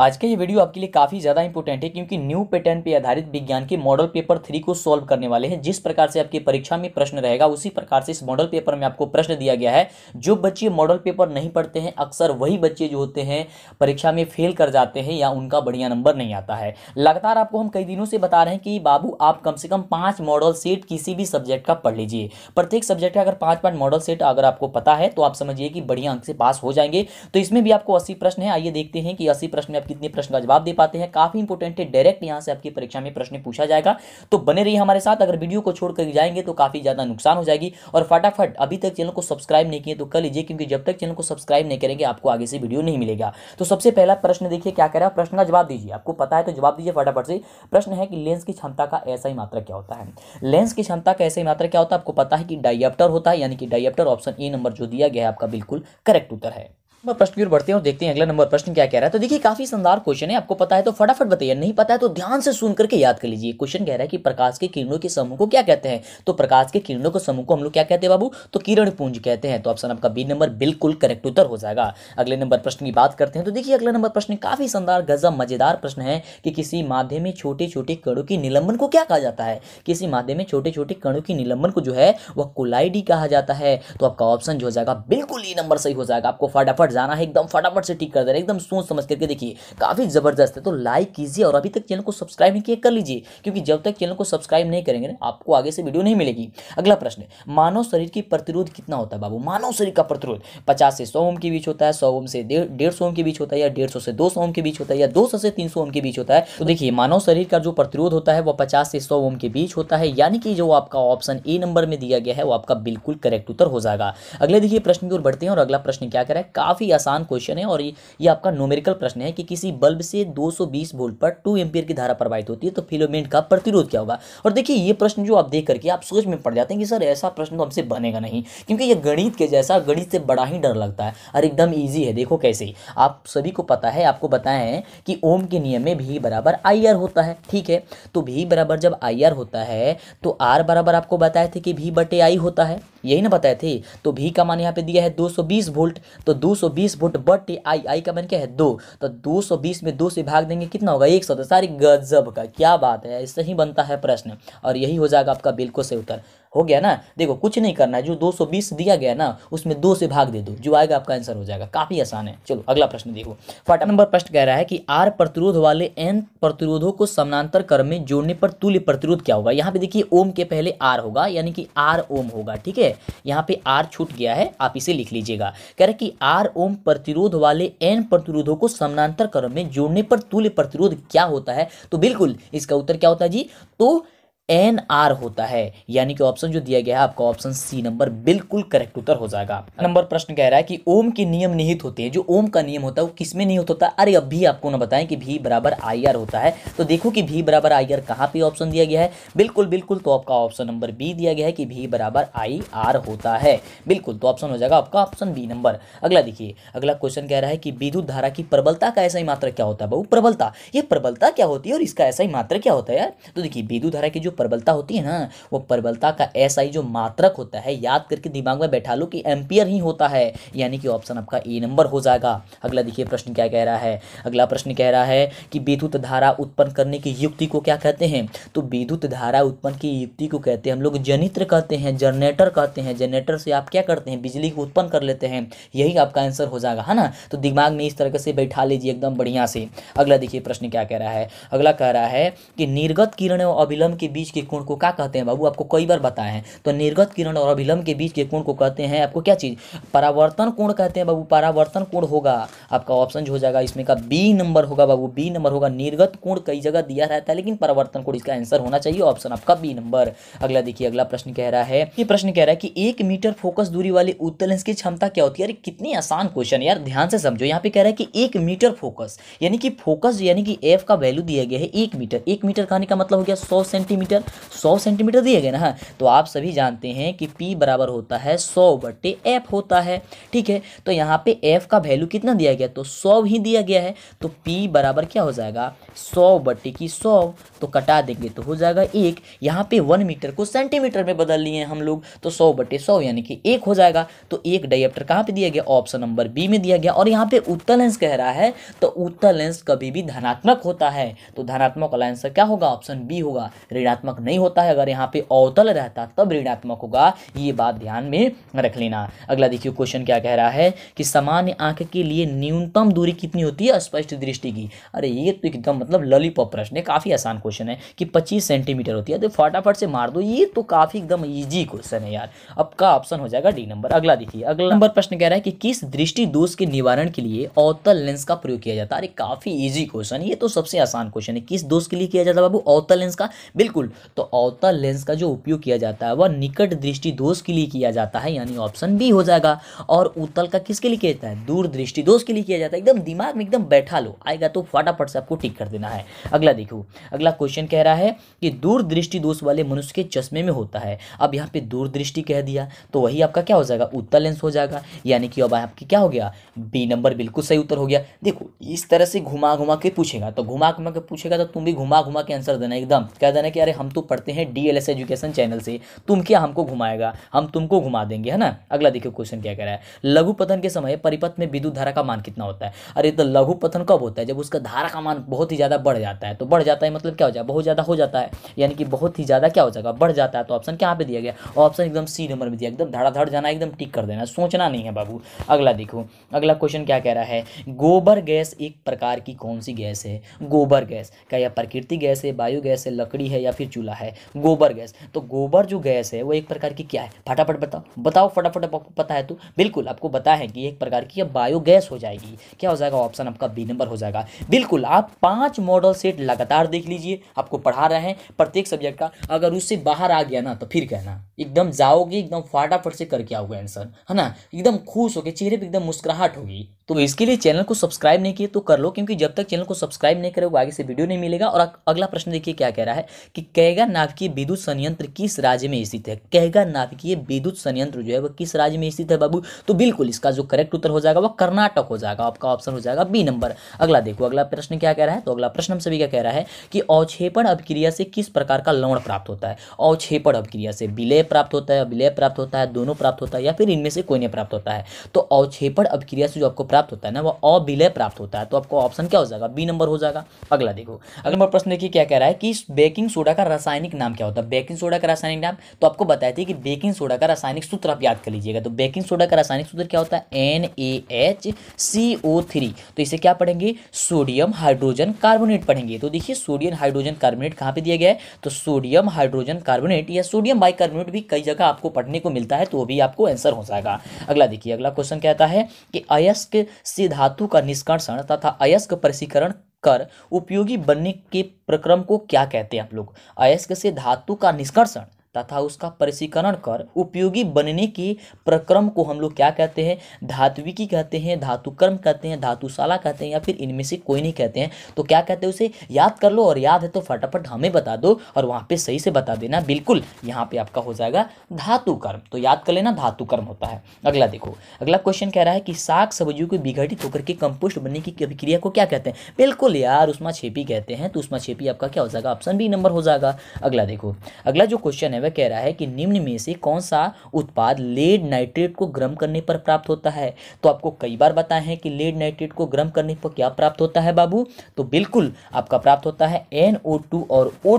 आज का ये वीडियो आपके लिए काफ़ी ज़्यादा इंपॉर्टेंट है क्योंकि न्यू पैटर्न पे आधारित विज्ञान के मॉडल पेपर थ्री को सॉल्व करने वाले हैं जिस प्रकार से आपकी परीक्षा में प्रश्न रहेगा उसी प्रकार से इस मॉडल पेपर में आपको प्रश्न दिया गया है जो बच्चे मॉडल पेपर नहीं पढ़ते हैं अक्सर वही बच्चे जो होते हैं परीक्षा में फेल कर जाते हैं या उनका बढ़िया नंबर नहीं आता है लगातार आपको हम कई दिनों से बता रहे हैं कि बाबू आप कम से कम पाँच मॉडल सेट किसी भी सब्जेक्ट का पढ़ लीजिए प्रत्येक सब्जेक्ट का अगर पाँच पाँच मॉडल सेट अगर आपको पता है तो आप समझिए कि बढ़िया अंक से पास हो जाएंगे तो इसमें भी आपको अस्सी प्रश्न है आइए देखते हैं कि अस्सी प्रश्न आप कितने प्रश्न का जवाब दे पाते हैं काफ़ी इंपॉर्टेंट है डायरेक्ट यहां से आपकी परीक्षा में प्रश्न पूछा जाएगा तो बने रहिए हमारे साथ अगर वीडियो को छोड़कर जाएंगे तो काफ़ी ज़्यादा नुकसान हो जाएगी और फटाफट अभी तक चैनल को सब्सक्राइब नहीं किए तो कर लीजिए क्योंकि जब तक चैनल को सब्सक्राइब नहीं करेंगे आपको आगे से वीडियो नहीं मिलेगा तो सबसे पहला प्रश्न देखिए क्या कह रहा है प्रश्न का जवाब दीजिए आपको पता है तो जवाब दीजिए फटाफट से प्रश्न है कि लेंस की क्षमता का ऐसा ही मात्रा क्या होता है लेंस की क्षमता का ऐसा ही मात्रा क्या होता है आपको पता है कि डाइप्टर होता है यानी कि डाइप्टर ऑप्शन ए नंबर जो दिया गया है आपका बिल्कुल करेक्ट उत्तर है प्रश्न की ओर बढ़ते हैं और देखते हैं अगला नंबर प्रश्न क्या कह रहा है तो देखिए काफी शानदार क्वेश्चन है आपको पता है तो फटाफट बताइए नहीं पता है तो ध्यान से सुन करके याद कर लीजिए क्वेश्चन कह रहा है कि प्रकाश के किरणों के समूह को क्या कहते हैं तो प्रकाश के किरणों के समूह को हम लोग क्या कहते हैं बाबू तो किरण पूंज कहते हैं तो ऑप्शन आपका बी नंबर बिल्कुल करेक्ट उत्तर हो जाएगा अगले नंबर प्रश्न की बात करते हैं तो देखिए अगला नंबर प्रश्न काफी शानदार गजब मजेदार प्रश्न है कि किसी माध्यम में छोटे छोटे कणों की निलंबन को क्या कहा जाता है किसी माध्यम में छोटे छोटे कणों की निलंबन को जो है वह कोलाइडी कहा जाता है तो आपका ऑप्शन जो हो जाएगा बिल्कुल ही e नंबर सही हो जाएगा आपको फटाफट जाना है एकदम फटाफट से ठीक कर देना एकदम सोच समझ करके देखिए काफ़ी ज़बरदस्त है तो लाइक कीजिए और अभी तक चैनल को सब्सक्राइब नहीं किया कर लीजिए क्योंकि जब तक चैनल को सब्सक्राइब नहीं करेंगे ना आपको आगे से वीडियो नहीं मिलेगी अगला प्रश्न मानव शरीर की प्रतिरोध कितना होता है बाबू मानव शरीर का प्रतिरोध पचास से सौ ओम के बीच होता है सौ ओम से डेढ़ सौ ओम के बीच होता है या डेढ़ से दो सौ ओम के बीच होता है या दो से तीन सौ ओम के बीच होता है तो देखिए मानव शरीर का जो प्रतिरोध होता है वह पचास से सौ ओम के बीच होता है यानी कि जो आपका ऑप्शन ए नंबर में दिया गया है वो आपका बिल्कुल करेक्ट उत्तर हो जाएगा अगले देखिए प्रश्न की ओर बढ़ते हैं और अगला प्रश्न क्या करें काफी काफ़ी आसान क्वेश्चन है और ये, ये आपका नोमेरिकल प्रश्न है कि किसी बल्ब से 220 सौ वोल्ट पर 2 एम्पियर की धारा प्रवाहित होती है तो फिलोमेंट का प्रतिरोध क्या होगा और देखिए ये प्रश्न जो आप देख करके आप सोच में पड़ जाते हैं कि सर ऐसा प्रश्न तो हमसे बनेगा नहीं क्योंकि ये गणित के जैसा गणित से बड़ा ही डर लगता है और एकदम ईजी है देखो कैसे आप सभी को पता है आपको बताया है कि ओम के नियम में भी बराबर आई होता है ठीक है तो भी बराबर जब आई होता है तो आर बराबर आपको बताया थे कि भी बटे आई होता है यही ना बताए थे तो भी का मान यहाँ पे दिया है 220 वोल्ट तो 220 बीस वोट बट आई आई का मैंने क्या है दो तो 220 में दो से भाग देंगे कितना होगा एक सौ तो सारी गजब का क्या बात है ऐसे ही बनता है प्रश्न और यही हो जाएगा आपका बिल्कुल से उत्तर हो गया ना देखो कुछ नहीं करना है जो 220 दिया गया ना उसमें दो से भाग दे दो जो आएगा आपका आंसर हो जाएगा काफ़ी आसान है चलो अगला प्रश्न देखो फटाफट नंबर प्रश्न कह रहा है कि आर प्रतिरोध वाले एन प्रतिरोधों को समानांतर क्रम में जोड़ने पर तुल्य प्रतिरोध क्या होगा यहाँ पे देखिए ओम के पहले आर होगा यानी कि आर ओम होगा ठीक है यहाँ पे आर छूट गया है आप इसे लिख लीजिएगा कह रहे कि आर ओम प्रतिरोध वाले एन प्रतिरोधों को समानांतर क्रम में जोड़ने पर तुल्य प्रतिरोध क्या होता है तो बिल्कुल इसका उत्तर क्या होता है जी तो एन आर होता है यानी कि ऑप्शन जो दिया गया है आपका ऑप्शन सी नंबर बिल्कुल करेक्ट उत्तर हो जाएगा नंबर प्रश्न कह रहा है कि ओम के नियम निहित होते हैं जो ओम का नियम होता है वो किसमें निहित होता है अरे अब भी आपको ना बताएं कि भी बराबर आई आर होता है तो देखो कि भी बराबर आई आर कहाँ पर ऑप्शन दिया गया है बिल्कुल बिल्कुल तो आपका ऑप्शन नंबर बी दिया गया है कि भी बराबर आई आर होता है बिल्कुल तो ऑप्शन हो जाएगा आपका ऑप्शन बी नंबर अगला देखिए अगला क्वेश्चन कह रहा है कि विद्युत धारा की प्रबलता का ऐसा ही मात्र क्या होता है बहु प्रबलता ये प्रबलता क्या होती है और इसका ऐसा ही मात्र क्या होता है यार तो देखिए विद्युत धारा की जो प्रबलता होती है ना वो प्रबलता का ऐसा जो मात्रक होता है याद करके दिमाग में बैठा लो कि एम्पियर ही होता है यानी कि ऑप्शन आपका ए नंबर हो जाएगा अगला देखिए प्रश्न क्या कह रहा है अगला प्रश्न कह रहा है कि विद्युत धारा उत्पन्न करने की युक्ति को क्या कहते हैं तो विद्युत धारा उत्पन्न की युक्ति को कहते हैं हम लोग जनित्र कहते हैं जनरेटर कहते हैं जनरेटर से आप क्या करते हैं बिजली को उत्पन्न कर लेते हैं यही आपका आंसर हो जाएगा है ना तो दिमाग में इस तरह से बैठा लीजिए एकदम बढ़िया से अगला देखिए प्रश्न क्या कह रहा है अगला कह रहा है कि निर्गत किरण और अभिलंब के बीच बीच के कोण को क्या कहते हैं बाबू आपको कई बार बताए हैं तो निर्गत किरण और अभिलंब के बीच के कोण को कहते हैं आपको क्या चीज़ परावर्तन कोण कहते हैं बाबू परावर्तन कोण होगा आपका ऑप्शन जो हो जाएगा इसमें का बी नंबर होगा बाबू बी नंबर होगा निर्गत कोण कई जगह दिया रहता है लेकिन परावर्तन कोण इसका आंसर होना चाहिए ऑप्शन आपका बी नंबर अगला देखिए अगला प्रश्न कह रहा है ये प्रश्न कह रहा है कि एक मीटर फोकस दूरी वाले उत्तल लेंस की क्षमता क्या होती है अरे कितनी आसान क्वेश्चन यार ध्यान से समझो यहाँ पे कह रहा है कि एक मीटर फोकस यानी कि फोकस यानी कि एफ का वैल्यू दिया गया है एक मीटर एक मीटर कहने का मतलब हो गया सौ सेंटीमीटर मीटर सौ सेंटीमीटर दिए गए ना हाँ, तो आप सभी जानते हैं कि पी बराबर होता है सौ बटे एफ होता है ठीक है तो यहाँ पे एफ का वैल्यू कितना दिया गया तो सौ ही दिया गया है तो पी बराबर क्या हो जाएगा सौ बटे की सौ तो कटा देंगे तो हो जाएगा एक यहाँ पे वन मीटर को सेंटीमीटर में बदल लिए हम लोग तो सौ बटे सौ यानी कि एक हो जाएगा तो एक डायप्टर कहाँ पे दिया गया ऑप्शन नंबर बी में दिया गया और यहाँ पे उत्तर लेंस कह रहा है तो उत्तर लेंस कभी भी धनात्मक होता है तो धनात्मक वाला आंसर क्या होगा ऑप्शन बी होगा ऋणात्मक ऋणात्मक नहीं होता है अगर यहाँ पे अवतल रहता तब ऋणात्मक होगा ये बात ध्यान में रख लेना अगला देखिए क्वेश्चन क्या कह रहा है कि सामान्य आंख के लिए न्यूनतम दूरी कितनी होती है स्पष्ट दृष्टि की अरे ये तो एकदम मतलब ललीपॉप प्रश्न है काफ़ी आसान क्वेश्चन है कि पच्चीस सेंटीमीटर होती है तो फटाफट से मार दो ये तो काफ़ी एकदम ईजी क्वेश्चन है यार अब का ऑप्शन हो जाएगा डी नंबर अगला देखिए अगला नंबर प्रश्न कह रहा है कि किस दृष्टि दोष के निवारण के लिए अवतल लेंस का प्रयोग किया जाता है अरे काफ़ी ईजी क्वेश्चन ये तो सबसे आसान क्वेश्चन है किस दोष के लिए किया जाता है बाबू अवतल लेंस का बिल्कुल तो अवतल लेंस का जो उपयोग किया जाता है वह निकट दृष्टि दोष के लिए किया जाता है यानी ऑप्शन बी हो जाएगा और उत्तल का किसके लिए किया जाता है दूर दृष्टि दोष के लिए किया जाता है एकदम दिमाग में एकदम बैठा लो आएगा तो फटाफट से आपको टिक कर देना है अगला देखो अगला क्वेश्चन कह रहा है कि दूर दृष्टि दोष वाले मनुष्य के चश्मे में होता है अब यहाँ पे दूर दृष्टि कह दिया तो वही आपका क्या हो जाएगा उत्तल लेंस हो जाएगा यानी कि अब आपकी क्या हो गया बी नंबर बिल्कुल सही उत्तर हो गया देखो इस तरह से घुमा घुमा के पूछेगा तो घुमा घुमा के पूछेगा तो तुम भी घुमा घुमा के आंसर देना एकदम कह देना कि अरे हम तो पढ़ते हैं D L S education channel से तुम क्या हमको घुमाएगा हम तुमको घुमा देंगे है ना अगला देखिए क्वेश्चन क्या कह रहा है लघु पतन के समय परिपथ में विद्युत धारा का मान कितना होता है अरे तो लघु पतन कब होता है जब उसका धारा का मान बहुत ही ज़्यादा बढ़ जाता है तो बढ़ जाता है मतलब क्या हो जाए बहुत ज़्यादा हो जाता है यानी कि बहुत ही ज़्यादा क्या हो जाएगा बढ़ जाता है तो ऑप्शन क्या पे दिया गया ऑप्शन एकदम सी नंबर में दिया एकदम धड़ाधड़ जाना एकदम टिक कर देना सोचना नहीं है बाबू अगला देखो अगला क्वेश्चन क्या कह रहा है गोबर गैस एक प्रकार की कौन सी गैस है गोबर गैस क्या यह प्रकृति गैस है वायु गैस है लकड़ी है या फिर चूल्हा है गोबर गैस तो गोबर जो गैस है वो एक प्रकार की क्या है फटाफट बताओ बताओ फटाफट आपको पता है तो बिल्कुल आपको बता है कि एक प्रकार की बायोगैस हो जाएगी क्या हो जाएगा ऑप्शन आपका बी नंबर हो जाएगा बिल्कुल आप पांच मॉडल सेट लगातार देख लीजिए आपको पढ़ा रहे हैं प्रत्येक सब्जेक्ट का अगर उससे बाहर आ गया ना तो फिर कहना एकदम जाओगे एकदम फटाफट से करके आओगे आंसर है ना एकदम खुश होगे चेहरे पर एकदम मुस्कुराहट होगी तो इसके लिए चैनल को सब्सक्राइब नहीं किए तो कर लो क्योंकि जब तक चैनल को सब्सक्राइब नहीं करोगे आगे से वीडियो नहीं मिलेगा और अगला प्रश्न देखिए क्या कह रहा है कि कै कैगा नाभिकीय विद्युत संयंत्र किस राज्य में स्थित है कैगा नाभिकीय विद्युत संयंत्र जो है वह किस राज्य में स्थित है बाबू तो बिल्कुल इसका जो करेक्ट उत्तर हो जाएगा वह कर्नाटक हो जाएगा आपका ऑप्शन हो जाएगा बी नंबर अगला देखो अगला प्रश्न क्या कह रहा है तो अगला प्रश्न हम सभी का कह रहा है कि अवक्षेपण अभिक्रिया से किस प्रकार का लवण प्राप्त होता है अवक्षेपण अभिक्रिया से विलय प्राप्त होता है विलय प्राप्त होता है दोनों प्राप्त होता है या फिर इनमें से कोई नहीं प्राप्त होता है तो अवक्षेपण अभिक्रिया से जो आपको प्राप्त होता है ना वह अविलय प्राप्त होता है तो आपको ऑप्शन क्या हो जाएगा बी नंबर हो जाएगा अगला देखो अगला प्रश्न देखिए क्या कह रहा है कि बेकिंग सोडा का रासायनिक नाम क्या होता है बेकिंग सोडा का रासायनिक नाम तो आपको बताया था कि बेकिंग सोडा का रासायनिक सूत्र आप याद कर लीजिएगा तो बेकिंग सोडा का रासायनिक सूत्र क्या होता है N A H C O three तो इसे क्या पढ़ेंगे सोडियम हाइड्रोजन कार्बोनेट पढ़ेंगे तो देखिए सोडियम हाइड्रोजन कार्बोनेट कहाँ पर दिया गया है तो सोडियम हाइड्रोजन कार्बोनेट या सोडियम बाइकार्बोनेट भी कई जगह आपको पढ़ने को मिलता है तो वो भी आपको आंसर हो जाएगा अगला देखिए अगला क्वेश्चन कहता है कि अयस्क से धातु का निष्कर्षण तथा अयस्क प्रसिकरण कर उपयोगी बनने के प्रक्रम को क्या कहते हैं आप लोग अयस्क से धातु का निष्कर्षण तथा उसका परिसीकरण कर उपयोगी बनने के प्रक्रम को हम लोग क्या कहते हैं धातुविकी कहते हैं धातुकर्म कहते हैं धातुशाला कहते हैं या फिर इनमें से कोई नहीं कहते हैं तो क्या कहते हैं उसे याद कर लो और याद है तो फटाफट हमें बता दो और वहाँ पे सही से बता देना बिल्कुल यहाँ पे आपका हो जाएगा धातुकर्म तो याद कर लेना धातुकर्म होता है अगला देखो अगला क्वेश्चन कह रहा है कि साग सब्जियों को विघटित होकर के कंपोस्ट बनने की अभिक्रिया को क्या कहते हैं बिल्कुल यार उसमा छेपी कहते हैं तो उसमा छेपी आपका क्या हो जाएगा ऑप्शन बी नंबर हो जाएगा अगला देखो अगला जो क्वेश्चन है वह कह रहा है कि निम्न में से कौन सा उत्पाद लेड नाइट्रेट को गर्म करने पर प्राप्त होता है तो आपको कई बार बताएं हैं कि लेड नाइट्रेट को गर्म करने पर क्या प्राप्त होता है बाबू तो बिल्कुल आपका प्राप्त होता है एन और ओ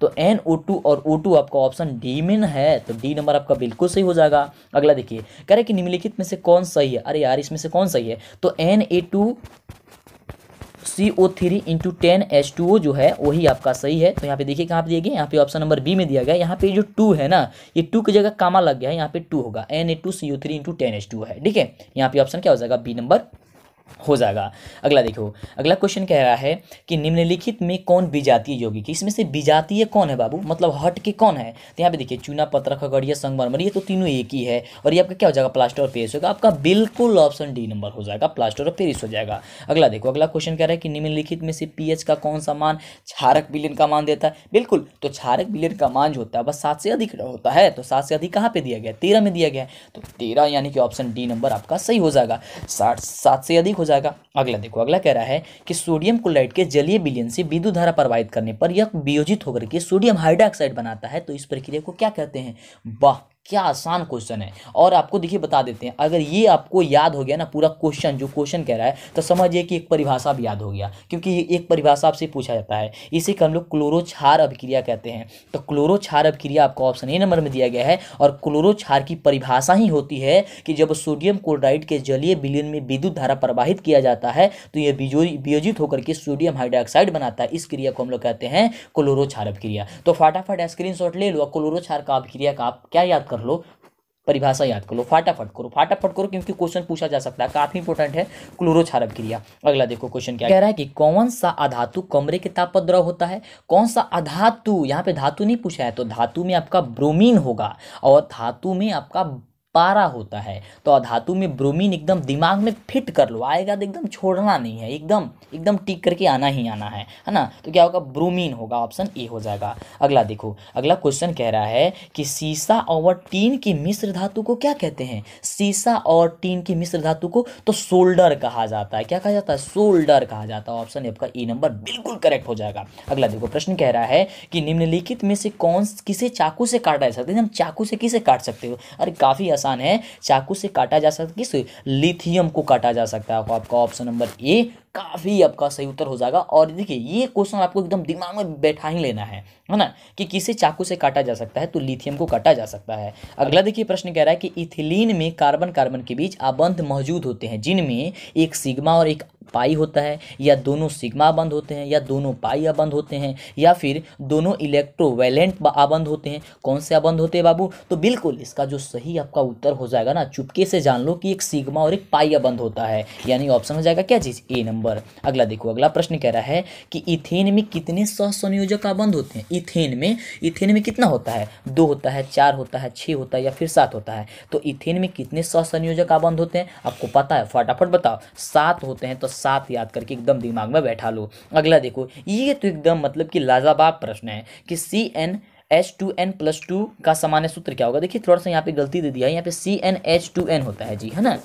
तो एन और ओ आपका ऑप्शन डी में है तो डी नंबर आपका बिल्कुल सही हो जाएगा अगला देखिए कह रहे कि निम्नलिखित में से कौन सही है अरे यार इसमें से कौन सही है तो N A two C O three into ten H two O जो है वही आपका सही है तो यहाँ पे देखिए कहाँ पे दिए यहाँ पे ऑप्शन नंबर बी में दिया गया यहाँ पे जो टू है ना ये टू की जगह कामा लग गया है यहाँ पे टू होगा N A two C O three into ten H two है ठीक है यहाँ पे ऑप्शन क्या हो जाएगा बी नंबर हो जाएगा अगला देखो अगला क्वेश्चन कह रहा है कि निम्नलिखित में कौन बीजातीय यौगिक इसमें से बीजातीय कौन है बाबू मतलब हट के कौन है तो यहाँ पे देखिए चूना पत्र खगड़िया संगमरमर ये तो तीनों एक ही है और ये आपका क्या हो जाएगा प्लास्टर और पेरिस होगा आपका बिल्कुल ऑप्शन डी नंबर हो जाएगा प्लास्टर और पेरिस हो जाएगा अगला देखो अगला क्वेश्चन कह रहा है कि निम्नलिखित में से पी का कौन सा मान छारक बिलियन का मान देता है बिल्कुल तो छारक बिलियन का मान जो होता है बस सात से अधिक होता है तो सात से अधिक कहाँ पर दिया गया तेरह में दिया गया है तो तेरह यानी कि ऑप्शन डी नंबर आपका सही हो जाएगा साठ सात से अधिक अधिक हो जाएगा अगला देखो अगला कह रहा है कि सोडियम क्लोराइड के जलीय विलियन से विद्युत धारा प्रवाहित करने पर यह वियोजित होकर के सोडियम हाइड्रोक्साइड बनाता है तो इस प्रक्रिया को क्या कहते हैं वाह क्या आसान क्वेश्चन है और आपको देखिए बता देते हैं अगर ये आपको याद हो गया ना पूरा क्वेश्चन जो क्वेश्चन कह रहा है तो समझिए कि एक परिभाषा भी याद हो गया क्योंकि एक परिभाषा आपसे पूछा जाता है इसी का हम लोग क्लोरोछार अभिक्रिया कहते हैं तो क्लोरोछार अभिक्रिया आपको ऑप्शन ए नंबर में दिया गया है और क्लोरोछार की परिभाषा ही होती है कि जब सोडियम क्लोराइड के जलीय विलियन में विद्युत धारा प्रवाहित किया जाता है तो यह वियोजित होकर के सोडियम हाइड्रोक्साइड बनाता है इस क्रिया को हम लोग कहते हैं क्लोरोछार अभिक्रिया तो फटाफट स्क्रीन ले लो क्लोरोछार का अभिक्रिया का आप क्या याद कर लो परिभाषा याद कर लो फाटाफट करो फाटाफट करो क्योंकि क्वेश्चन पूछा जा सकता है काफी इंपॉर्टेंट है क्लोरोक्षारक क्रिया अगला देखो क्वेश्चन क्या कह रहा है कि कौन सा अधातु कमरे के ताप पर द्रव होता है कौन सा अधातु यहाँ पे धातु नहीं पूछा है तो धातु में आपका ब्रोमीन होगा और धातु में आपका पारा होता है तो अधातु में ब्रोमीन एकदम दिमाग में फिट कर लो आएगा तो एकदम छोड़ना नहीं है एकदम एकदम टिक करके आना ही आना है है ना तो क्या होगा ब्रोमीन होगा ऑप्शन ए हो जाएगा अगला देखो अगला क्वेश्चन कह रहा है कि सीसा और टीन की मिश्र धातु को क्या कहते हैं सीसा और टीन की मिश्र धातु को तो सोल्डर कहा जाता है क्या कहा जाता है सोल्डर कहा जाता है ऑप्शन एफ का नंबर बिल्कुल करेक्ट हो जाएगा अगला देखो प्रश्न कह रहा है कि निम्नलिखित में से कौन किसे चाकू से काटा जा सकता है हम चाकू से किसे काट सकते हो अरे काफ़ी आसान है चाकू से काटा जा सकता किस लिथियम को काटा जा सकता है आपका ऑप्शन नंबर ए काफ़ी आपका सही उत्तर हो जाएगा और देखिए ये क्वेश्चन आपको एकदम दिमाग में बैठा ही लेना है है ना कि किसे चाकू से काटा जा सकता है तो लिथियम को काटा जा सकता है अगला देखिए प्रश्न कह रहा है कि इथिलीन में कार्बन कार्बन के बीच आबंध मौजूद होते हैं जिनमें एक सिग्मा और एक पाई होता है या दोनों सिग्मा बंद होते हैं या दोनों पाई अबंध होते हैं या फिर दोनों इलेक्ट्रोवेलेंट आबंध होते हैं कौन से आबंध होते हैं बाबू तो बिल्कुल इसका जो सही आपका उत्तर हो जाएगा ना चुपके से जान लो कि एक सिग्मा और एक पाई अबंध होता है यानी ऑप्शन हो जाएगा क्या चीज़ ए नंबर अगला देखो अगला प्रश्न कह रहा है कि इथेन में कितने सहसंयोजक आबंध होते हैं इथेन में इथेन में कितना होता है दो होता है चार होता है छः होता है या फिर सात होता है तो इथेन में कितने सहसंयोजक आबंध होते हैं आपको पता है फटाफट बताओ सात होते हैं तो सात याद करके एकदम दिमाग में बैठा लो अगला देखो ये तो एकदम मतलब कि लाजवाब प्रश्न है कि C N H two N plus two का सामान्य सूत्र क्या होगा देखिए थोड़ा सा यहाँ पे गलती दे दिया है यहाँ पे C N H two N होता है जी है ना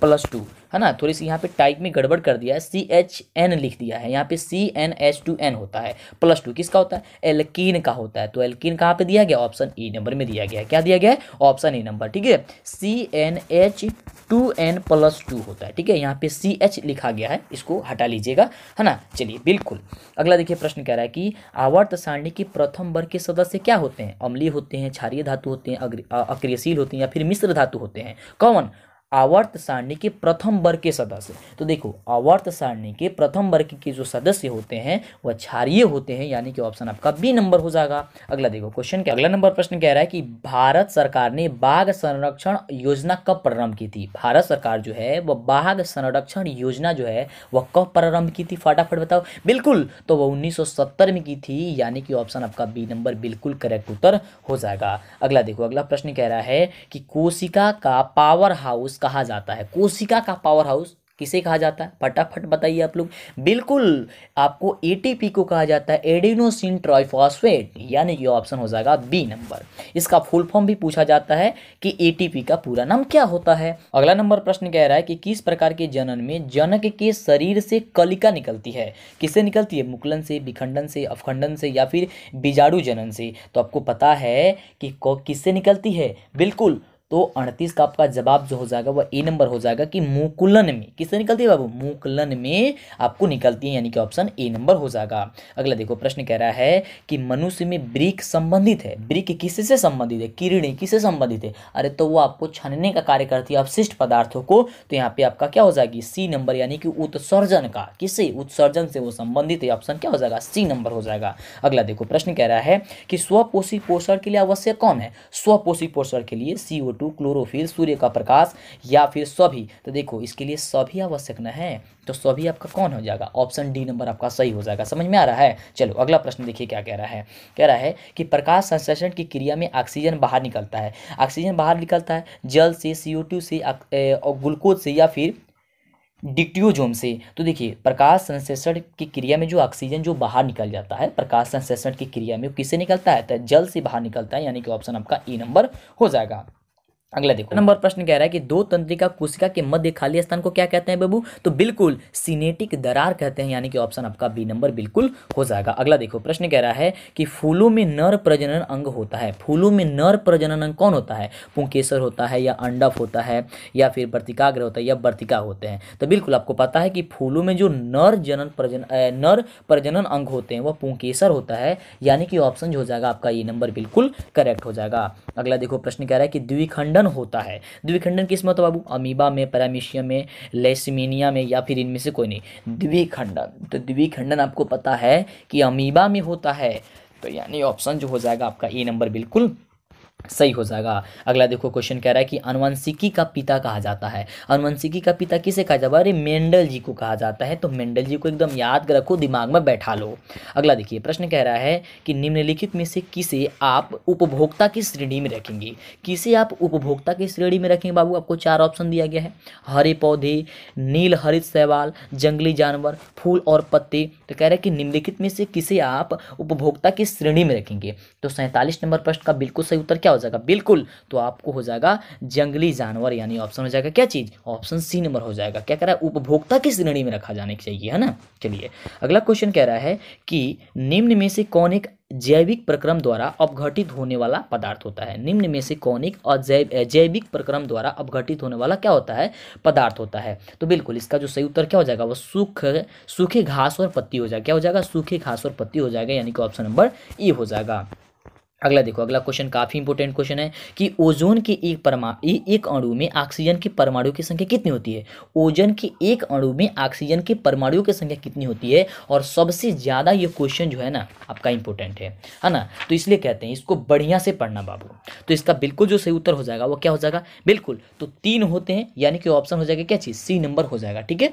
प्लस टू है ना थोड़ी सी यहाँ पे टाइप में गड़बड़ कर दिया है सी एच एन लिख दिया है यहाँ पे C N H two N होता है प्लस टू किसका होता है एल्किन का होता है तो एल्किन कहाँ पे दिया गया ऑप्शन ई नंबर में दिया गया है क्या दिया गया है ऑप्शन ई नंबर ठीक है C N H two N plus two होता है ठीक है यहाँ पे सी एच लिखा गया है इसको हटा लीजिएगा है ना चलिए बिल्कुल अगला देखिए प्रश्न कह रहा है कि आवर्त सारणी के प्रथम वर्ग के सदस्य क्या होते हैं अम्लीय होते हैं क्षारीय धातु होते हैं अक्रियशील होते हैं या फिर मिश्र धातु होते हैं कौन आवर्त सारणी के प्रथम वर्ग के सदस्य तो देखो आवर्त सारणी के प्रथम वर्ग के जो सदस्य होते हैं वह क्षारिय होते हैं यानी कि ऑप्शन आपका बी नंबर हो जाएगा अगला देखो क्वेश्चन क्या अगला नंबर प्रश्न कह रहा है कि भारत सरकार ने बाघ संरक्षण योजना कब प्रारंभ की थी भारत सरकार जो है वह बाघ संरक्षण योजना जो है वह कब प्रारंभ की थी फटाफट बताओ बिल्कुल तो वह उन्नीस में की थी यानी कि ऑप्शन आपका बी नंबर बिल्कुल करेक्ट उत्तर हो जाएगा अगला देखो अगला प्रश्न कह रहा है कि कोशिका का पावर हाउस कहा जाता है कोशिका का पावर हाउस किसे कहा जाता है फटाफट बताइए आप लोग बिल्कुल आपको एटीपी को कहा जाता है एडिनोसिन ट्राइफॉस्फेट यानी ये ऑप्शन हो जाएगा बी नंबर इसका फुल फॉर्म भी पूछा जाता है कि एटीपी का पूरा नाम क्या होता है अगला नंबर प्रश्न कह रहा है कि किस प्रकार के जनन में जनक के शरीर से कलिका निकलती है किससे निकलती है मुकलन से विखंडन से अवखंडन से या फिर बीजाणु जनन से तो आपको पता है कि किससे निकलती है बिल्कुल तो अड़तीस का आपका जवाब जो हो जाएगा वह ए नंबर हो जाएगा कि मुकुलन में किससे निकलती है बाबू मुकुलन में आपको निकलती है यानी कि ऑप्शन ए नंबर हो जाएगा अगला देखो प्रश्न कह रहा है कि मनुष्य में ब्रिक संबंधित है ब्रिक किससे संबंधित है किरणी किससे संबंधित है अरे तो वो आपको छनने का कार्य करती है अवशिष्ट पदार्थों को तो यहाँ पे आपका क्या हो जाएगी सी नंबर यानी कि उत्सर्जन का किससे उत्सर्जन से वो संबंधित है ऑप्शन क्या हो जाएगा सी नंबर हो जाएगा अगला देखो प्रश्न कह रहा है कि स्वपोषी पोषण के लिए आवश्यक कौन है स्वपोषी पोषण के लिए सीओ टू क्लोरोफिल सूर्य का प्रकाश या फिर सभी तो देखो इसके लिए सभी आवश्यक न है तो सभी आपका कौन हो जाएगा ऑप्शन डी नंबर आपका सही हो जाएगा समझ में आ रहा है चलो अगला प्रश्न देखिए क्या कह रहा है कह रहा है कि प्रकाश संश्लेषण की क्रिया में ऑक्सीजन बाहर निकलता है ऑक्सीजन बाहर निकलता है जल से सीओ से और ग्लूकोज से या फिर डिक्टियोजोम से तो देखिए प्रकाश संश्लेषण की क्रिया में जो ऑक्सीजन जो बाहर निकल जाता है प्रकाश संश्लेषण की क्रिया में वो किससे निकलता है तो जल से बाहर निकलता है यानी कि ऑप्शन आपका ई e नंबर हो जाएगा अगला देखो नंबर प्रश्न कह रहा है कि दो तंत्रिका कोशिका के मध्य खाली स्थान को क्या कहते हैं बाबू तो बिल्कुल सिनेटिक दरार कहते हैं यानी कि ऑप्शन आपका बी नंबर बिल्कुल हो जाएगा अगला देखो प्रश्न कह रहा है कि फूलों में नर प्रजनन अंग होता है फूलों में नर प्रजनन अंग कौन होता है पुंकेसर होता है या अंडफ होता है या फिर वर्तिकाग्र होता है या वर्तिका होते हैं तो बिल्कुल आपको पता है कि फूलों में जो नर जनन प्रजन नर प्रजनन अंग होते हैं वह पुंकेसर होता है यानी कि ऑप्शन जो हो जाएगा आपका ये नंबर बिल्कुल करेक्ट हो जाएगा अगला देखो प्रश्न कह रहा है कि द्विखंड विखंडन होता है द्विखंडन किस मत बाबू अमीबा में पैरामीशिया में लेसमीनिया में या फिर इनमें से कोई नहीं द्विखंडन तो द्विखंडन आपको पता है कि अमीबा में होता है तो यानी ऑप्शन जो हो जाएगा आपका ए नंबर बिल्कुल सही हो जाएगा अगला देखो क्वेश्चन कह रहा है कि अनुवंशिकी का पिता कहा जाता है अनुवंशिकी का पिता किसे कहा जाता है अरे मेंडल जी को कहा जाता है तो मेंडल जी को एकदम याद रखो दिमाग में बैठा लो अगला देखिए प्रश्न कह रहा है कि निम्नलिखित में से किसे आप उपभोक्ता की श्रेणी में रखेंगे किसे आप उपभोक्ता की श्रेणी में रखेंगे बाबू आपको चार ऑप्शन दिया गया है हरे पौधे नील हरित सहवाल जंगली जानवर फूल और पत्ते तो कह रहे हैं कि निम्नलिखित में से किसे आप उपभोक्ता की श्रेणी में रखेंगे तो सैंतालीस नंबर प्रश्न का बिल्कुल सही उत्तर क्या क्या हो जाएगा बिल्कुल तो आपको हो जाएगा जंगली जानवर यानी ऑप्शन हो जाएगा क्या चीज़ ऑप्शन सी नंबर हो जाएगा क्या कह रहा है उपभोक्ता की श्रेणी में रखा जाने चाहिए है ना चलिए अगला क्वेश्चन कह रहा है कि निम्न में से कौन एक जैविक प्रक्रम द्वारा अपघटित होने वाला पदार्थ होता है निम्न में से कौनिक और जैविक प्रक्रम द्वारा अपघटित होने वाला क्या होता है पदार्थ होता है तो बिल्कुल इसका जो सही उत्तर क्या हो जाएगा वो सूख सूखे घास और पत्ती हो जाएगा क्या हो जाएगा सूखे घास और पत्ती हो जाएगा यानी कि ऑप्शन नंबर ई हो जाएगा अगला देखो अगला क्वेश्चन काफ़ी इंपॉर्टेंट क्वेश्चन है कि ओजोन के एक परमा एक अणु में ऑक्सीजन की परमाणु की संख्या कितनी होती है ओजन के एक अणु में ऑक्सीजन के परमाणु की संख्या कितनी होती है और सबसे ज़्यादा ये क्वेश्चन जो है ना आपका इंपॉर्टेंट है है ना तो इसलिए कहते हैं इसको बढ़िया से पढ़ना बाबू तो इसका बिल्कुल जो सही उत्तर हो जाएगा वो क्या हो जाएगा बिल्कुल तो तीन होते हैं यानी कि ऑप्शन हो जाएगा क्या चीज़ सी नंबर हो जाएगा ठीक है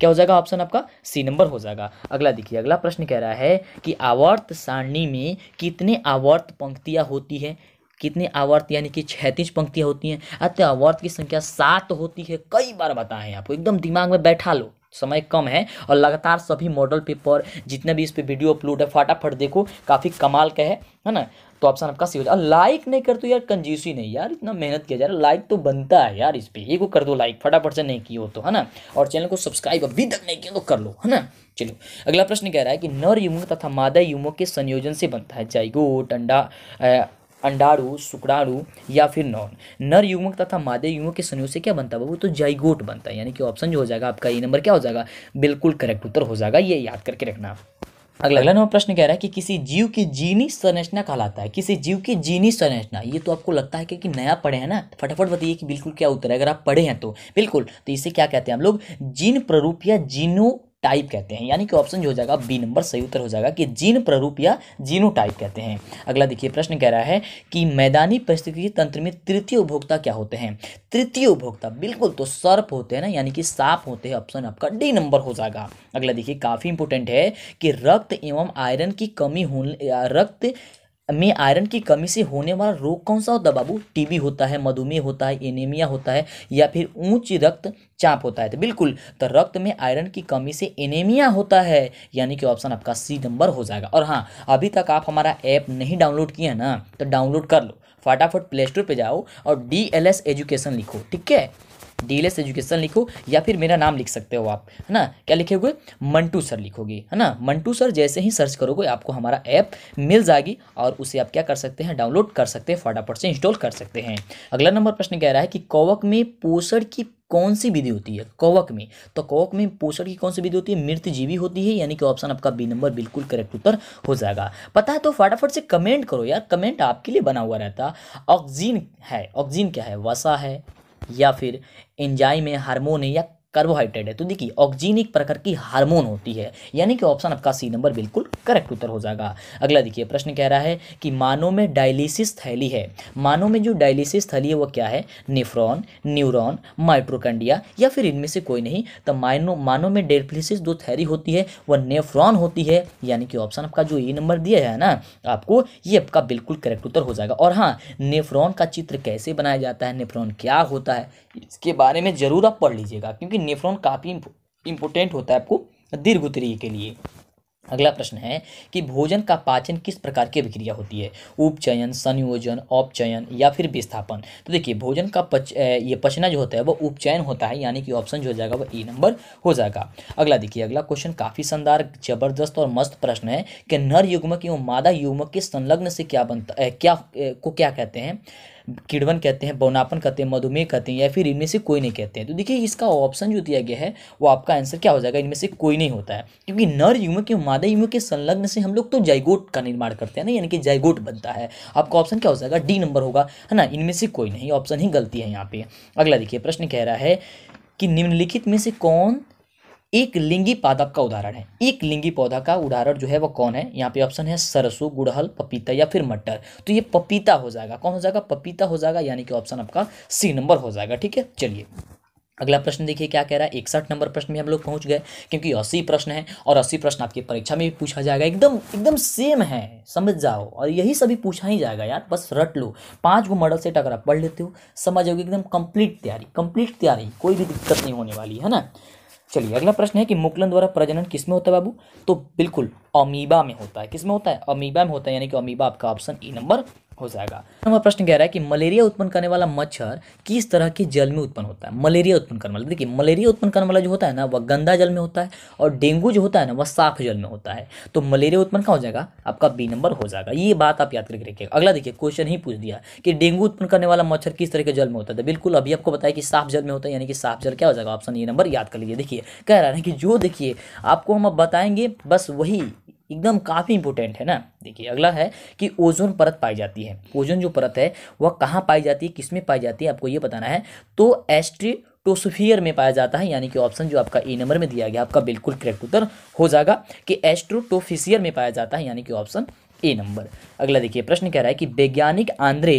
क्या हो जाएगा ऑप्शन आपका सी नंबर हो जाएगा अगला देखिए अगला प्रश्न कह रहा है कि आवर्त सारणी में कितने आवर्त पंक्तियाँ होती है कितने आवर्त यानी कि छैतीस पंक्तियाँ होती हैं अतः आवर्त की संख्या सात होती है कई बार बताएं आपको एकदम दिमाग में बैठा लो समय कम है और लगातार सभी मॉडल पेपर जितने भी इस पर वीडियो अपलोड है फटाफट देखो काफ़ी कमाल का है है ना तो ऑप्शन आपका सी हो जाए लाइक नहीं कर तो यार कंजूसी नहीं यार इतना मेहनत किया जा रहा है लाइक तो बनता है यार इस पर ये को कर दो लाइक फटाफट से नहीं किया हो तो है ना और चैनल को सब्सक्राइब अभी तक नहीं किया तो कर लो है ना चलो अगला प्रश्न कह रहा है कि नर युमो तथा मादा युमो के संयोजन से बनता है जाइगोट अंडा अंडाणु शुक्राणु या फिर नॉन नर युवक तथा मादे युवक के संयोग से क्या बनता है वो तो जाइगोट बनता है यानी कि ऑप्शन जो हो जाएगा आपका ये नंबर क्या हो जाएगा बिल्कुल करेक्ट उत्तर हो जाएगा ये याद करके रखना अगला अगला नंबर प्रश्न कह रहा है कि किसी जीव की जीनी संरचना कहलाता है किसी जीव की जीनी संरचना ये तो आपको लगता है क्योंकि नया पढ़े हैं ना फटाफट बताइए कि बिल्कुल क्या उत्तर है अगर आप पढ़े हैं तो बिल्कुल तो इसे क्या कहते हैं हम लोग जीन प्ररूप या जीनो टाइप कहते हैं यानी कि ऑप्शन जो हो जाएगा बी नंबर सही उत्तर हो जाएगा कि जीन प्ररूप या जीनो टाइप कहते हैं अगला देखिए प्रश्न कह रहा है कि मैदानी परिस्थिति तंत्र में तृतीय उपभोक्ता क्या होते हैं तृतीय उपभोक्ता बिल्कुल तो सर्प होते हैं ना यानी कि साप होते हैं ऑप्शन आपका डी नंबर हो जाएगा अगला देखिए काफ़ी इंपोर्टेंट है कि रक्त एवं आयरन की कमी होने रक्त में आयरन की कमी से होने वाला रोग कौन सा होता है बाबू टीबी होता है मधुमेह होता है एनेमिया होता है या फिर ऊंच रक्त चाप होता है तो बिल्कुल तो रक्त में आयरन की कमी से एनेमिया होता है यानी कि ऑप्शन आपका सी नंबर हो जाएगा और हाँ अभी तक आप हमारा ऐप नहीं डाउनलोड किए हैं ना तो डाउनलोड कर लो फटाफट प्ले स्टोर पर जाओ और डी एल एस एजुकेशन लिखो ठीक है डी एल एस एजुकेशन लिखो या फिर मेरा नाम लिख सकते हो आप है ना क्या लिखोगे मंटू सर लिखोगे है ना मंटू सर जैसे ही सर्च करोगे आपको हमारा ऐप मिल जाएगी और उसे आप क्या कर सकते हैं डाउनलोड कर सकते हैं फटाफट से इंस्टॉल कर सकते हैं अगला नंबर प्रश्न कह रहा है कि कोवक में पोषण की कौन सी विधि होती है कवक में तो कवक में पोषण की कौन सी विधि होती है मृतजीवी होती है यानी कि ऑप्शन आपका बी नंबर बिल्कुल करेक्ट उत्तर हो जाएगा पता है तो फटाफट से कमेंट करो यार कमेंट आपके लिए बना हुआ रहता ऑक्सीजन है ऑक्सीजन क्या है वसा है या फिर एंजाइम हारमोन या कार्बोहाइड्रेट है तो देखिए ऑक्जीन एक प्रकार की हार्मोन होती है यानी कि ऑप्शन आपका सी नंबर बिल्कुल करेक्ट उत्तर हो जाएगा अगला देखिए प्रश्न कह रहा है कि मानव में डायलिसिस थैली है मानव में जो डायलिसिस थैली है वो क्या है निफ्रॉन न्यूरॉन माइट्रोकंडिया या फिर इनमें से कोई नहीं तो मानो मानव में डेप्लिसिस जो थैली होती है वह नेफ्रॉन होती है यानी कि ऑप्शन आपका जो ए e नंबर दिया है ना आपको ये आपका बिल्कुल करेक्ट उत्तर हो जाएगा और हाँ नेफ्रॉन का चित्र कैसे बनाया जाता है नेफ्रॉन क्या होता है इसके बारे में ज़रूर आप पढ़ लीजिएगा क्योंकि नेफ्रॉन काफ़ी इंपोर्टेंट होता है आपको दीर्घ उत्तरीय के लिए अगला प्रश्न है कि भोजन का पाचन किस प्रकार की अभिक्रिया होती है उपचयन संयोजन अपचयन या फिर विस्थापन तो देखिए भोजन का पच ये पचना जो होता है वो उपचयन होता है यानी कि ऑप्शन जो हो जाएगा वो ए नंबर हो जाएगा अगला देखिए अगला क्वेश्चन काफ़ी शानदार जबरदस्त और मस्त प्रश्न है कि नर युग्मक एवं मादा युग्मक के संलग्न से क्या बनता क्या को क्या कहते हैं किड़वन कहते हैं बौनापन कहते हैं मधुमेह कहते हैं या फिर इनमें से कोई नहीं कहते हैं तो देखिए इसका ऑप्शन जो दिया गया है वो आपका आंसर क्या हो जाएगा इनमें से कोई नहीं होता है क्योंकि नर युवक के मादा युवक के संलग्न से हम लोग तो जयगोट का निर्माण करते हैं ना यानी कि जयगोट बनता है आपका ऑप्शन क्या हो जाएगा डी नंबर होगा है ना इनमें से कोई नहीं ऑप्शन ही गलती है यहाँ पे अगला देखिए प्रश्न कह रहा है कि निम्नलिखित में से कौन एक लिंगी पादप का उदाहरण है एक लिंगी पौधा का उदाहरण जो है वो कौन है यहाँ पे ऑप्शन है सरसों गुड़हल पपीता या फिर मटर तो ये पपीता हो जाएगा कौन हो जाएगा पपीता हो जाएगा यानी कि ऑप्शन आपका सी नंबर हो जाएगा ठीक है चलिए अगला प्रश्न देखिए क्या कह रहा है इकसठ नंबर प्रश्न में हम लोग पहुंच गए क्योंकि अस्सी प्रश्न है और अस्सी प्रश्न आपकी परीक्षा में भी पूछा जाएगा एकदम एकदम सेम है समझ जाओ और यही सभी पूछा ही जाएगा यार बस रट लो पांच गो मॉडल से अगर आप पढ़ लेते हो समझ जाओगे एकदम कंप्लीट तैयारी कंप्लीट तैयारी कोई भी दिक्कत नहीं होने वाली है ना चलिए अगला प्रश्न है कि मुकलन द्वारा प्रजनन किस में होता है बाबू तो बिल्कुल अमीबा में होता है किस में होता है अमीबा में होता है यानी कि अमीबा आपका ऑप्शन ई नंबर हो जाएगा नंबर प्रश्न कह रहा है कि मलेरिया उत्पन्न करने वाला मच्छर किस तरह के जल में उत्पन्न होता है मलेरिया उत्पन्न करने वाला देखिए मलेरिया उत्पन्न करने वाला जो होता है ना वह गंदा जल में होता है और डेंगू जो होता है ना वह साफ जल में होता है तो मलेरिया उत्पन्न का हो जाएगा आपका बी नंबर हो जाएगा ये बात आप याद करके रखिएगा अगला देखिए क्वेश्चन ही पूछ दिया कि डेंगू उत्पन्न करने वाला मच्छर किस तरह के जल में होता है तो बिल्कुल अभी आपको बताया कि साफ जल में होता है यानी कि साफ जल क्या हो जाएगा ऑप्शन ये नंबर याद कर लीजिए देखिए कह रहा है कि जो देखिए आपको हम अब बताएंगे बस वही एकदम काफ़ी इंपोर्टेंट है ना देखिए अगला है कि ओजोन परत पाई जाती है ओजोन जो परत है वह कहाँ पाई जाती है किस में पाई जाती है आपको ये बताना है तो एस्ट्रोटोसोफियर में पाया जाता है यानी कि ऑप्शन जो आपका ए नंबर में दिया गया आपका बिल्कुल करेक्ट उत्तर हो जाएगा कि एस्ट्रोटोफिसियर में पाया जाता है यानी कि ऑप्शन ए नंबर अगला देखिए प्रश्न कह रहा है कि वैज्ञानिक आंद्रे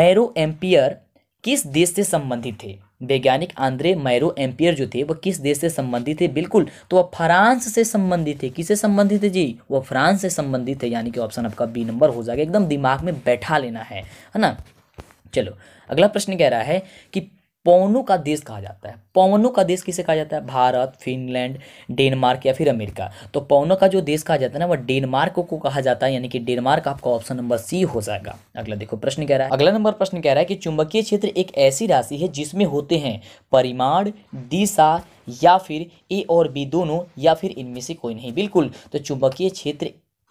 मैरो एम्पियर किस देश से संबंधित थे वैज्ञानिक आंद्रे मैरो एम्पियर जो थे वह किस देश से संबंधित थे बिल्कुल तो वह फ्रांस से संबंधित थे किससे संबंधित थे जी वह फ्रांस से संबंधित थे यानी कि ऑप्शन आपका बी नंबर हो जाएगा एकदम दिमाग में बैठा लेना है है ना चलो अगला प्रश्न कह रहा है कि पवनों का देश कहा जाता है पवनों का देश किसे कहा जाता है भारत फिनलैंड डेनमार्क या फिर अमेरिका तो पवनों का जो देश कहा जाता है ना वह डेनमार्क को कहा जाता है यानी कि डेनमार्क आपका ऑप्शन नंबर सी हो जाएगा अगला देखो प्रश्न कह रहा है अगला नंबर प्रश्न कह रहा है कि चुंबकीय क्षेत्र एक ऐसी राशि है जिसमें होते हैं परिमाण दिशा या फिर ए और बी दोनों या फिर इनमें से कोई नहीं बिल्कुल तो चुंबकीय क्षेत्र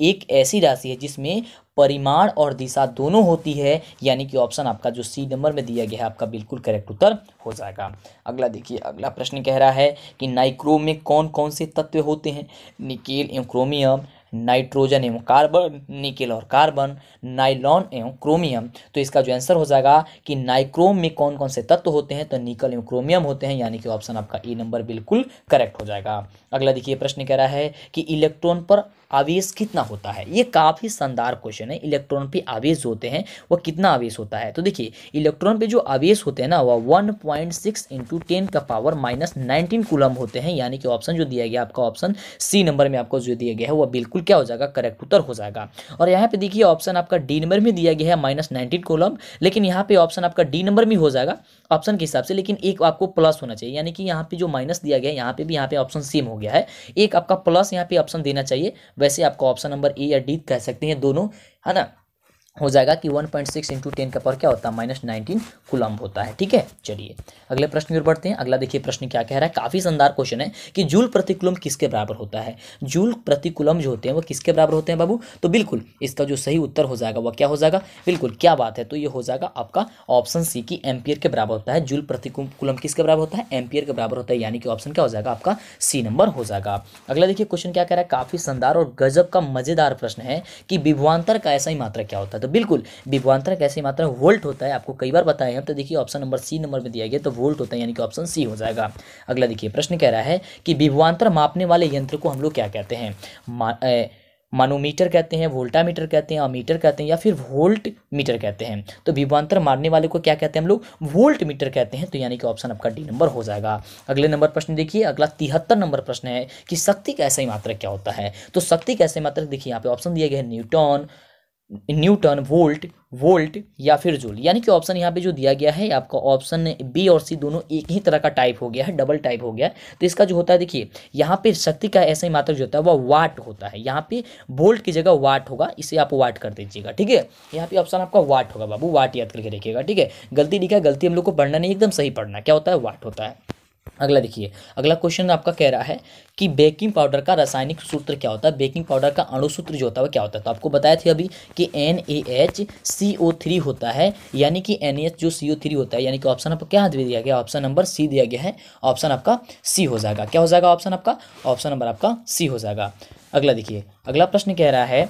एक ऐसी राशि है जिसमें परिमाण और दिशा दोनों होती है यानी कि ऑप्शन आपका जो सी नंबर में दिया गया है आपका बिल्कुल करेक्ट उत्तर हो जाएगा अगला देखिए अगला प्रश्न कह रहा है कि नाइक्रोम में कौन कौन से तत्व होते हैं निकेल एवं क्रोमियम नाइट्रोजन एवं कार्बन निकेल और कार्बन नाइलॉन एवं क्रोमियम तो इसका जो आंसर हो जाएगा कि नाइक्रोम में कौन कौन से तत्व होते हैं तो निकल एवं क्रोमियम होते हैं यानी कि ऑप्शन आपका ए नंबर बिल्कुल करेक्ट हो जाएगा अगला देखिए प्रश्न कह रहा है कि इलेक्ट्रॉन पर आवेश कितना होता है ये काफ़ी शानदार क्वेश्चन है इलेक्ट्रॉन पे आवेश होते हैं वह कितना आवेश होता है तो देखिए इलेक्ट्रॉन पे जो आवेश होते हैं ना वह one point six into ten का पावर माइनस नाइनटीन कुलम होते हैं यानी कि ऑप्शन जो दिया गया आपका ऑप्शन सी नंबर में आपको जो दिया गया है वह बिल्कुल क्या हो जाएगा करेक्ट उत्तर हो जाएगा और यहाँ पे देखिए ऑप्शन आपका डी नंबर में दिया गया है माइनस नाइनटीन लेकिन यहाँ पे ऑप्शन आपका डी नंबर में हो जाएगा ऑप्शन के हिसाब से लेकिन एक आपको प्लस होना चाहिए यानी कि यहाँ पे जो माइनस दिया गया है यहाँ पे भी यहाँ पे ऑप्शन सेम हो गया है एक आपका प्लस यहाँ पे ऑप्शन देना चाहिए वैसे आपको ऑप्शन नंबर ए या डी कह सकते हैं दोनों है ना हो जाएगा कि 1.6 पॉइंट सिक्स इंटू टेन का पर क्या होता है माइनस नाइनटीन कुलम्ब होता है ठीक है चलिए अगले प्रश्न की ओर बढ़ते हैं अगला देखिए प्रश्न क्या कह रहा है काफ़ी शानदार क्वेश्चन है कि जूल प्रतिकुलम किसके बराबर होता है जूल प्रतिकुलम जो होते हैं वो किसके बराबर होते हैं बाबू तो बिल्कुल इसका जो सही उत्तर हो जाएगा वह क्या हो जाएगा बिल्कुल क्या बात है तो ये हो जाएगा आपका ऑप्शन सी की एम्पियर के बराबर होता है जूल प्रतिकुलम किसके बराबर होता है एम्पियर के बराबर होता है यानी कि ऑप्शन क्या हो जाएगा आपका सी नंबर हो जाएगा अगला देखिए क्वेश्चन क्या कह रहा है काफ़ी शानदार और गजब का मज़ेदार प्रश्न है कि विभवान्तर का ऐसा ही मात्रा क्या होता है तो बिल्कुल विभवांतर का मात्रा वोल्ट होता है आपको कई बार बताए हम तो देखिए ऑप्शन नंबर सी नंबर में दिया गया तो वोल्ट होता है यानी कि ऑप्शन सी हो जाएगा अगला देखिए प्रश्न कह रहा है कि विभवांतर मापने वाले यंत्र को हम लोग क्या कहते हैं मानोमीटर कहते हैं वोल्टामीटर कहते हैं अमीटर कहते हैं या फिर वोल्ट मीटर कहते हैं तो विभवांतर मारने वाले को क्या कहते हैं हम लोग वोल्ट मीटर कहते हैं तो यानी कि ऑप्शन आपका डी नंबर हो जाएगा अगले नंबर प्रश्न देखिए अगला तिहत्तर नंबर प्रश्न है कि शक्ति का ऐसा ही मात्रक क्या होता है तो शक्ति का ऐसे मात्रक देखिए यहाँ पे ऑप्शन दिया गया है न्यूटॉन न्यूटन वोल्ट वोल्ट या फिर जूल यानी कि ऑप्शन यहाँ पे जो दिया गया है आपका ऑप्शन बी और सी दोनों एक ही तरह का टाइप हो गया है डबल टाइप हो गया है तो इसका जो होता है देखिए यहाँ पे शक्ति का ऐसे ही मात्र जो होता है वह वाट होता है यहाँ पे वोल्ट की जगह वाट होगा इसे आप वाट कर दीजिएगा ठीक है यहाँ पे ऑप्शन आपका वाट होगा बाबू वाट याद करके रखिएगा ठीक है गलती लिखा गलती हम लोग को पढ़ना नहीं एकदम सही पढ़ना क्या होता है वाट होता है अगला देखिए अगला क्वेश्चन आपका कह रहा है कि बेकिंग पाउडर का रासायनिक सूत्र क्या होता है बेकिंग पाउडर का अणुसूत्र जो होता है वो क्या होता है तो आपको बताया था अभी कि N A H C O three होता है यानी कि एन एच जो सी ओ थ्री होता है यानी कि ऑप्शन आपको क्या दे दिया गया ऑप्शन नंबर सी दिया गया है ऑप्शन आपका सी हो जाएगा क्या हो जाएगा ऑप्शन आपका ऑप्शन नंबर आपका सी हो जाएगा अगला देखिए अगला प्रश्न कह रहा है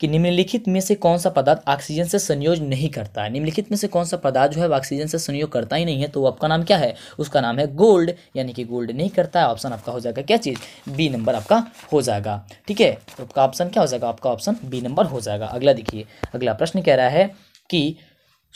कि निम्नलिखित में से कौन सा पदार्थ ऑक्सीजन से संयोज नहीं करता है निम्नलिखित में से कौन सा पदार्थ जो है ऑक्सीजन से संयोग करता ही नहीं है तो आपका नाम क्या है उसका नाम है गोल्ड यानी कि गोल्ड नहीं करता है ऑप्शन आपका हो जाएगा क्या चीज़ बी नंबर आपका हो जाएगा ठीक है तो आपका ऑप्शन क्या हो जाएगा आपका ऑप्शन बी नंबर हो जाएगा अगला देखिए अगला प्रश्न कह रहा है कि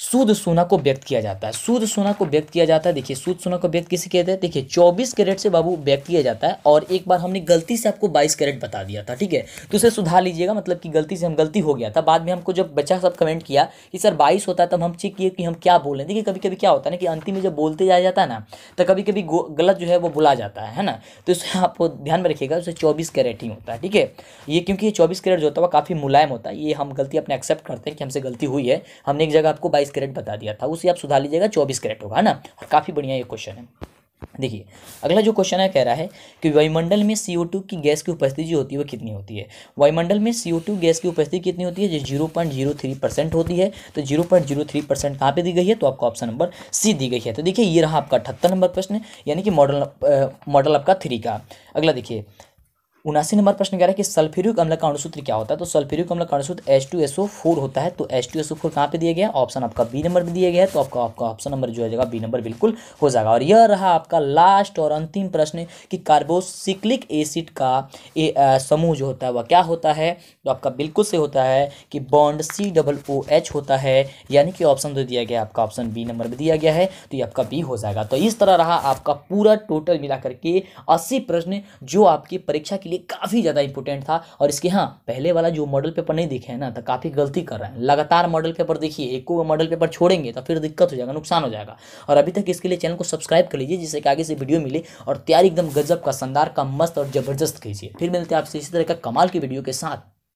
शुद्ध सोना को व्यक्त किया जाता है शुद्ध सोना को व्यक्त किया जाता है देखिए शुद्ध सोना को व्यक्त किसे कहते हैं देखिए 24 कैरेट से बाबू व्यक्त किया जाता है और एक बार हमने गलती से आपको 22 कैरेट बता दिया था ठीक है तो उसे सुधार लीजिएगा मतलब कि गलती से हम गलती हो गया था बाद में हमको जब बच्चा सब कमेंट किया कि सर बाईस होता है तब हम चेक किए कि हम क्या बोल रहे हैं देखिए कभी कभी क्या होता है ना कि अंतिम में जब बोलते जाया जाता है ना तो कभी कभी गलत जो है वो बुला जाता है ना तो इसे आपको ध्यान में रखिएगा उसे चौबीस कैरेट ही होता है ठीक है ये क्योंकि ये चौबीस कैरेट जो होता है काफ़ी मुलायम होता है ये हम गलती अपने एक्सेप्ट करते हैं कि हमसे गलती हुई है हमने एक जगह आपको बाईस बाईस कैरेट बता दिया था उसे आप सुधार लीजिएगा चौबीस कैरेट होगा है ना और काफ़ी बढ़िया ये क्वेश्चन है देखिए अगला जो क्वेश्चन है कह रहा है कि वायुमंडल में सी की गैस की उपस्थिति जो होती है वो कितनी होती है वायुमंडल में सी गैस की उपस्थिति कितनी होती है जो zero point zero three percent होती है तो zero point zero three percent कहाँ पर दी गई है तो आपको ऑप्शन नंबर सी दी गई है तो देखिए ये रहा आपका अठहत्तर नंबर प्रश्न यानी कि मॉडल मॉडल आपका थ्री का अगला देखिए उनासी नंबर प्रश्न कह रहा है कि सल्फ्यूरिक अम्ल का अणुसूत्र क्या होता है तो सल्फ्यूरिक अम्ल का अणुसूत्र H two S O four होता है तो H two S O four कहाँ पर दिया गया ऑप्शन आपका बी नंबर में दिया गया है तो आपका आपका ऑप्शन नंबर जो है बी नंबर बिल्कुल हो जाएगा और यह रहा आपका लास्ट और अंतिम प्रश्न कि कार्बोसिक्लिक एसिड का ए, आ, समूह जो होता है वह क्या होता है तो आपका बिल्कुल से होता है कि bond C double O H होता है यानी कि ऑप्शन जो दिया गया आपका ऑप्शन बी नंबर में दिया गया है तो ये आपका बी हो जाएगा तो इस तरह रहा आपका पूरा टोटल मिला करके अस्सी प्रश्न जो आपकी परीक्षा के लिए काफ़ी ज़्यादा इंपॉर्टेंट था और इसके हाँ पहले वाला जो मॉडल पेपर नहीं दिखे है ना तो काफ़ी गलती कर रहा है लगातार मॉडल पेपर देखिए एक मॉडल पेपर छोड़ेंगे तो फिर दिक्कत हो जाएगा नुकसान हो जाएगा और अभी तक इसके लिए चैनल को सब्सक्राइब कर लीजिए जिससे कि आगे से वीडियो मिले और तैयारी एकदम गजब का शानदार का मस्त और ज़बरदस्त कीजिए फिर मिलते आपसे इसी तरह का कमाल की वीडियो के साथ